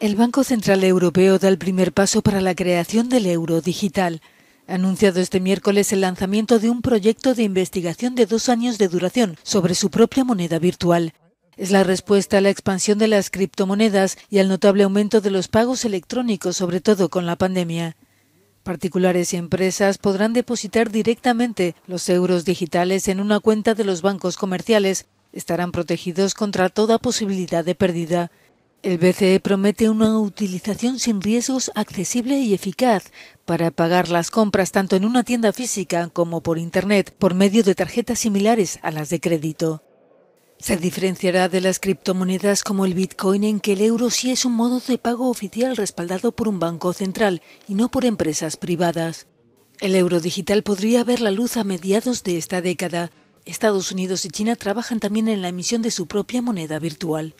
El Banco Central Europeo da el primer paso para la creación del euro digital. anunciado este miércoles el lanzamiento de un proyecto de investigación de dos años de duración sobre su propia moneda virtual. Es la respuesta a la expansión de las criptomonedas y al notable aumento de los pagos electrónicos, sobre todo con la pandemia. Particulares y empresas podrán depositar directamente los euros digitales en una cuenta de los bancos comerciales. Estarán protegidos contra toda posibilidad de pérdida. El BCE promete una utilización sin riesgos accesible y eficaz para pagar las compras tanto en una tienda física como por Internet por medio de tarjetas similares a las de crédito. Se diferenciará de las criptomonedas como el Bitcoin en que el euro sí es un modo de pago oficial respaldado por un banco central y no por empresas privadas. El euro digital podría ver la luz a mediados de esta década. Estados Unidos y China trabajan también en la emisión de su propia moneda virtual.